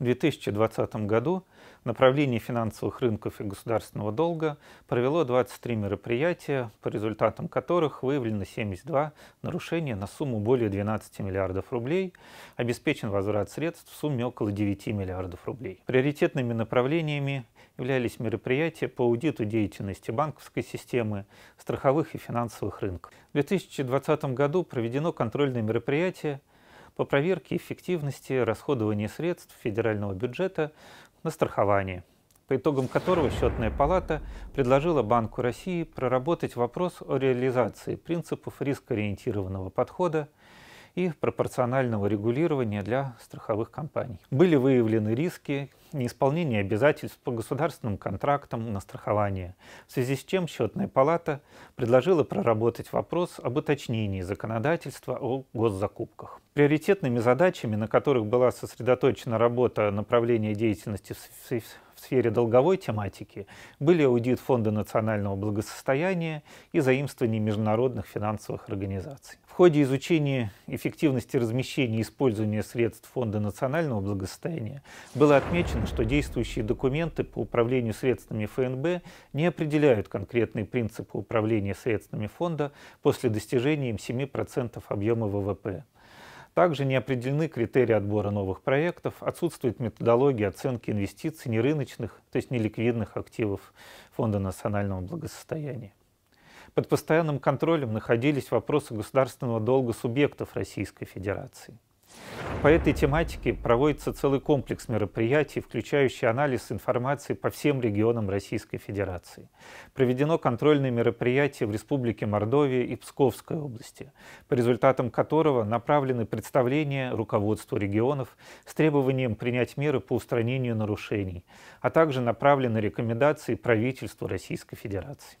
В 2020 году направление финансовых рынков и государственного долга провело 23 мероприятия, по результатам которых выявлено 72 нарушения на сумму более 12 миллиардов рублей, обеспечен возврат средств в сумме около 9 миллиардов рублей. Приоритетными направлениями являлись мероприятия по аудиту деятельности банковской системы, страховых и финансовых рынков. В 2020 году проведено контрольное мероприятие по проверке эффективности расходования средств федерального бюджета на страхование, по итогам которого Счетная палата предложила Банку России проработать вопрос о реализации принципов рискоориентированного подхода и пропорционального регулирования для страховых компаний. Были выявлены риски, неисполнение обязательств по государственным контрактам на страхование, в связи с чем Счетная палата предложила проработать вопрос об уточнении законодательства о госзакупках. Приоритетными задачами, на которых была сосредоточена работа направления деятельности в сфере долговой тематики, были аудит Фонда национального благосостояния и заимствование международных финансовых организаций. В ходе изучения эффективности размещения и использования средств Фонда национального благосостояния было отмечено, ясно, что действующие документы по управлению средствами ФНБ не определяют конкретные принципы управления средствами фонда после достижения им 7% объема ВВП. Также не определены критерии отбора новых проектов, отсутствует методология оценки инвестиций нерыночных, то есть неликвидных активов Фонда национального благосостояния. Под постоянным контролем находились вопросы государственного долга субъектов Российской Федерации – по этой тематике проводится целый комплекс мероприятий, включающий анализ информации по всем регионам Российской Федерации. Проведено контрольное мероприятие в Республике Мордовия и Псковской области, по результатам которого направлены представления руководству регионов с требованием принять меры по устранению нарушений, а также направлены рекомендации правительству Российской Федерации.